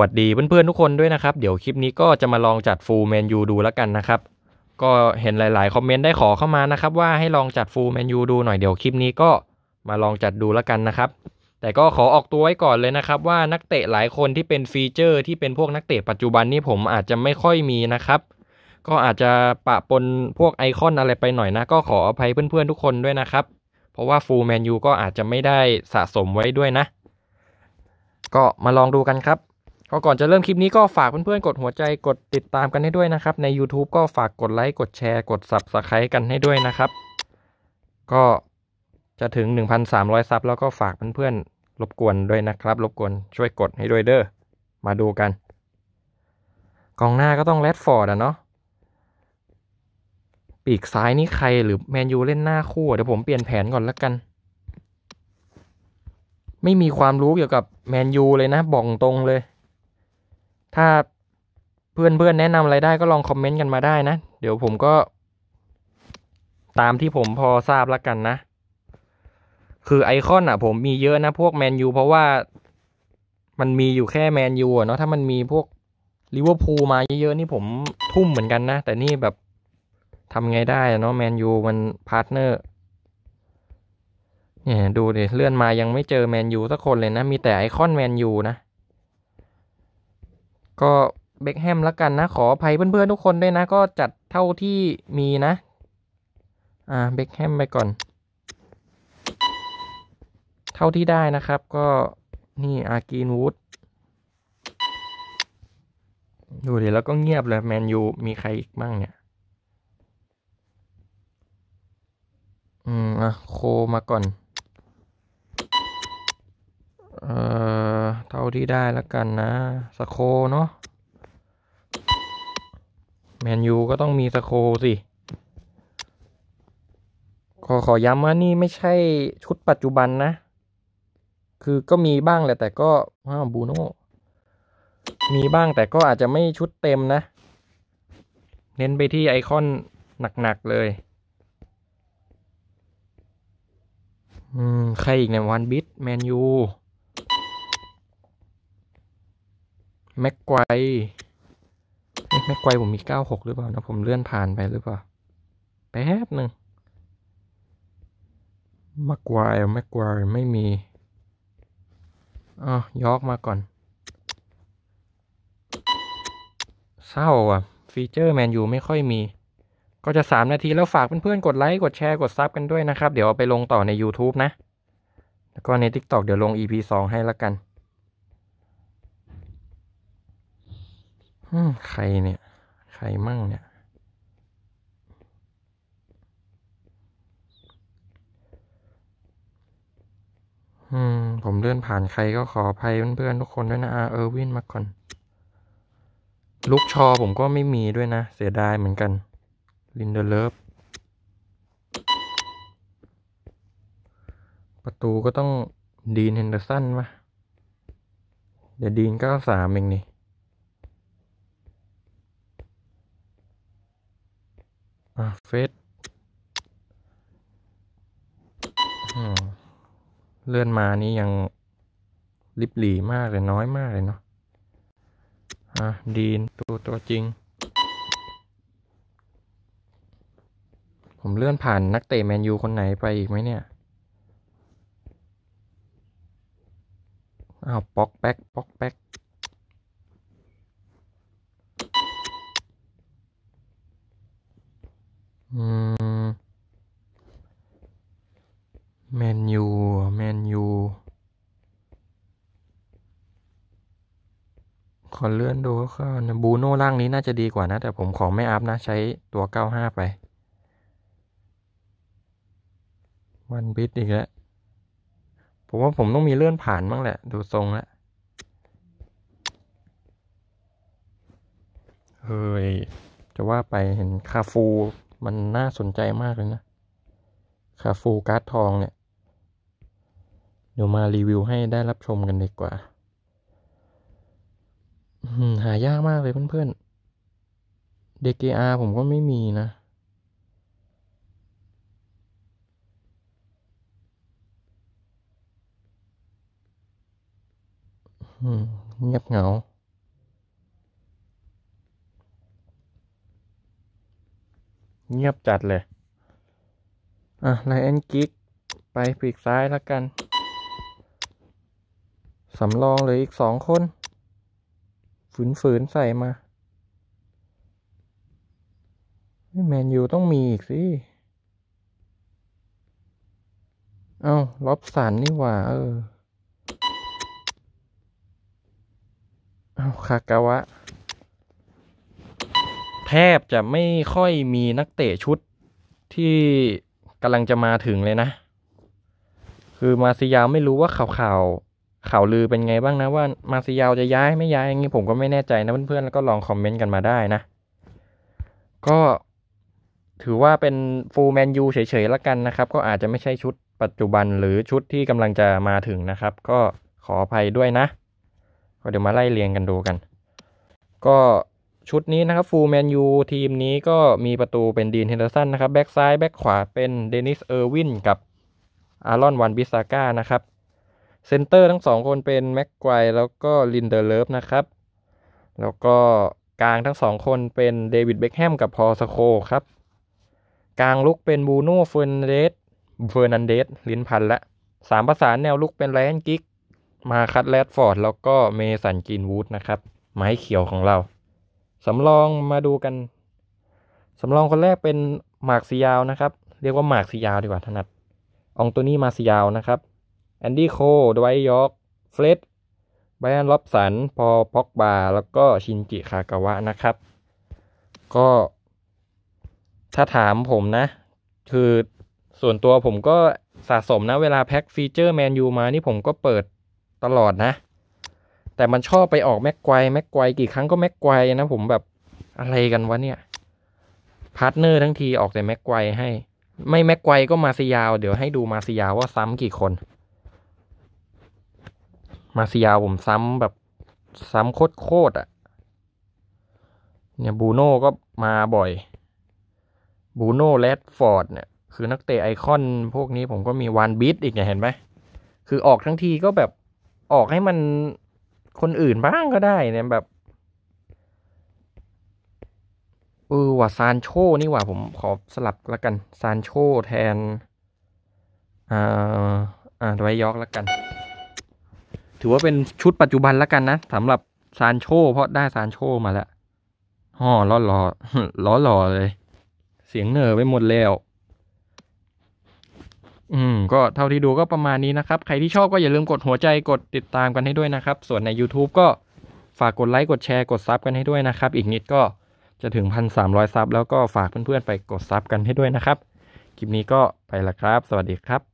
วัสดีเพื่อนๆทุกคนด้วยนะครับ เดี๋ยวคลิปนี้ก็จะมาลองจัดฟูลแมนยูดูแล้วกันนะครับ ก็เห็นหลายๆคอมเมนต์ได้ขอเข้ามานะครับ ว่าให้ลองจัดฟูลแมนยูดูหน่อยเดี๋ยวคลิปนี้ก็มาลองจัดดูแล้วกันนะครับ แต่ก็ขอออกตัวไว้ก่อนเลยนะครับ ว่านักเตะหลายคนที่เป็นฟีเจอร์ ที่เป็นพวกนักเตะปัจจุบันนี้ผมอาจจะไม่ค่อยมีนะครับ ก็อาจจะปะปนพวกไอคอนอะไรไปหน่อยนะก็ขออภัยเพื่อนๆทุกคนด้วยนะครับ เพราะว่าฟูลแมนยูก็อาจจะไม่ได้สะสมไว้ด้วยนะ ก็มาลองดูกันครับก็ก่อนจะเริ่มคลิปนี้ก็ฝากเพื่อนๆกดหัวใจกดติดตามกันให้ด้วยนะครับ ใน YouTube ก็ฝากกดไลค์กดแชร์กด Subscribe กันให้ด้วยนะครับ ก็จะถึง 1,300 ซับแล้วก็ฝากเพื่อนๆรบกวนด้วยนะครับรบกวนช่วยกดให้ด้วยเด้อมาดูกัน กองหน้าก็ต้องแรดฟอร์ดอะเนาะปีกซ้ายนี่ใครหรือแมนยูเล่นหน้าคู่เดี๋ยวผมเปลี่ยนแผนก่อนแล้วกัน ไม่มีความรู้เกี่ยวกับแมนยูเลยนะ บอกตรงเลยถ้าเพื่อนๆแนะนำอะไรได้ก็ลองคอมเมนต์กันมาได้นะ เดี๋ยวผมก็ตามที่ผมพอทราบแล้วกันนะคือไอคอน อ่ะ ผมมีเยอะนะพวกแมนยูเพราะว่ามันมีอยู่แค่แมนยูเนาะถ้ามันมีพวกลิเวอร์พูลมาเยอะๆ นี่ผมทุ่มเหมือนกันนะ แต่นี่แบบทำไงได้เนาะแมนยูมันพาร์ทเนอร์เนี่ยดูดิเลื่อนมายังไม่เจอแมนยูสักคนเลยนะ มีแต่ไอคอนแมนยูนะก็เบคแฮมละกันนะ ขออภัยเพื่อนๆทุกคนด้วยนะก็จัดเท่าที่มีนะ อ่า เบคแฮมไปก่อน เท่าที่ได้นะครับก็นี่อากีนวูด ดูดิแล้วก็เงียบเลยแมนยูมีใครอีกบ้างเนี่ยอืมอ่ะโคมาก่อนเอ่อ เท่าที่ได้แล้วกันนะ สโคเนาะแมนยูก็ต้องมีสโคสิขอขอย้ำว่านี่ไม่ใช่ชุดปัจจุบันนะ คือก็มีบ้างแหละแต่ก็ว้าบูโน่มีบ้างแต่ก็อาจจะไม่ชุดเต็มนะ เน้นไปที่ไอคอนหนักๆเลย อืมใครอีกเนี่ยวันบิทแมนยูแม็กไกวแม็กไกวผมมีเก้าหกหรือเปล่านะผมเลื่อนผ่านไปหรือเปล่า แป๊บหนึ่งแม็กไกวแม็กไกวไม่มีอ๋อยอกมาก่อน เศร้าอ่ะฟีเจอร์แมนยูไม่ค่อยมี ก็จะสามนาที แล้วฝากเพื่อนๆกดไลค์กดแชร์กดซับกันด้วยนะครับ เดี๋ยวเอาไปลงต่อใน YouTube นะ แล้วก็ใน TikTok เดี๋ยวลง EP งให้ละกันใครเนี่ย ใครมั่งเนี่ย อืม ผมเลื่อนผ่านใครก็ขออภัยเพื่อนๆ ทุกคนด้วยนะเออร์วินมาก่อน ลูกชอผมก็ไม่มีด้วยนะ เสียดายเหมือนกัน ลินเดอร์เลิฟ ประตูก็ต้อง ดีนเฮนเดอร์สันวะเดี๋ยวดีนเก้าสามเองนี่อะเฟสเลื่อนมานี่ยังริบหลีมากเลยน้อยมากเลยเนาะอ่ะดีนตัวตัวจริง ผมเลื่อนผ่านนักเตะแมนยูคนไหนไปอีกไหมเนี่ยอ้าวป๊อกแป๊กป๊อกแป๊กเมแมนยู แมนยู ขอเลื่อนดูก็่าวนะบูโน่ร่างนี้น่าจะดีกว่านะ แต่ผมขอไม่อัพนะใช้ตัว 95 ไปวันบิดอีกแล้วผมว่าผมต้องมีเลื่อนผ่านบ้างแหละ ดูทรงแล้วเฮ้ย จะว่าไปเห็นคาฟูมันน่าสนใจมากเลยนะคาฟูการ์ดทองเนี่ย เดี๋ยวมารีวิวให้ได้รับชมกันดีกว่าหายากมากเลยเพื่อนๆ DKR ผมก็ไม่มีนะเงียบเหงาเงียบจัดเลย อ่ะไลแอนกิก ไปปีกซ้ายแล้วกัน สำรองเลยอีกสองคน ฝืนฝืนใส่มา แมนยูต้องมีอีกสิ เอา้าล็อบสันนี่หว่า เออ เอาคากาวะแทบจะไม่ค่อยมีนักเตะชุดที่กำลังจะมาถึงเลยนะ คือมาซิยาวไม่รู้ว่าข่าวข่าวข่าวลือเป็นไงบ้างนะว่ามาซิยาวจะย้ายไม่ย้ายอย่างนี้ผมก็ไม่แน่ใจ นะเพื่อนๆแล้วก็ลองคอมเมนต์กันมาได้นะ ก็ถือว่าเป็นฟูลแมนยูเฉยๆแล้วกันนะครับ ก็อาจจะไม่ใช่ชุดปัจจุบันหรือชุดที่กำลังจะมาถึงนะครับ ก็ขออภัยด้วยนะก็เดี๋ยวมาไล่เรียงกันดูกัน ก็ชุดนี้นะครับฟูลแมนยูทีมนี้ก็มีประตูเป็นดีนเฮนเดอร์สันนะครับแบ็กซ้ายแบ็กขวาเป็นเดนิสเออร์วินกับอารอนวันบิสาก้านะครับเซนเตอร์ทั้งสองคนเป็นแม็กไกวแล้วก็ลินเดอร์เลิฟนะครับแล้วก็กลางทั้งสองคนเป็นเดวิดเบคแฮมกับพอสโคครับกลางลุกเป็นบูโน่เฟอร์นันเดสเฟอร์นันเดสลินพันละสามประสานแนวลุกเป็นแลนกิกมาคัตแรดฟอร์ดแล้วก็เมสันกินวูดนะครับ ไม้เขียวของเราสำรองมาดูกัน สำรองคนแรกเป็นหมากสียาวนะครับ เรียกว่าหมากสียาวดีกว่าถนัดองตัวนี้มาสียาวนะครับแอนดี้โค ดไวยอร์กเฟลดไบรอนล็อบสัน พอพ็อกบา แล้วก็ชินจิ คากาวะนะครับ ก็ ถ้าถามผมนะ คือส่วนตัวผมก็สะสมนะเวลาแพ็คฟีเจอร์แมนยูมานี่ผมก็เปิดตลอดนะแต่มันชอบไปออกแม็กไกวแม็กไกวกี่ครั้งก็แม็กไกวนะผมแบบอะไรกันวะเนี่ยพาร์ทเนอร์ทั้งทีออกแต่แม็กไกวให้ ไม่แม็กไกวก็มาซียาวเดี๋ยวให้ดูมาซียาวว่าซ้ำกี่คน มาซียาวผมซ้ำแบบซ้ำโคตรโคตรอ่ะ เนี่ยบูโน่ก็มาบ่อยบูโน่แรดฟอร์ดเนี่ยคือนักเตะไอคอนพวกนี้ผมก็มีวานบิทอีกเนี่ยเห็นไหม คือออกทั้งทีก็แบบออกให้มันคนอื่นบ้างก็ได้เนี่ยแบบเออว่าซานโชนี่ว่าผมขอสลับละกัน ซานโชแทนอ่าอ่าไวยอกละกัน ถือว่าเป็นชุดปัจจุบันละกันนะสำหรับซานโชเพราะได้ซานโชมาแล้วห่อล้อหล่อล้อหล่อเลย เสียงเนอไปหมดแล้วอืมก็เท่าที่ดูก็ประมาณนี้นะครับ ใครที่ชอบก็อย่าลืมกดหัวใจกดติดตามกันให้ด้วยนะครับ ส่วนใน YouTube ก็ฝากกดไลค์กดแชร์กดซับกันให้ด้วยนะครับ อีกนิดก็จะถึง 1,300ซับแล้วก็ฝากเพื่อนๆไปกดซับกันให้ด้วยนะครับคลิปนี้ก็ไปละครับ สวัสดีครับ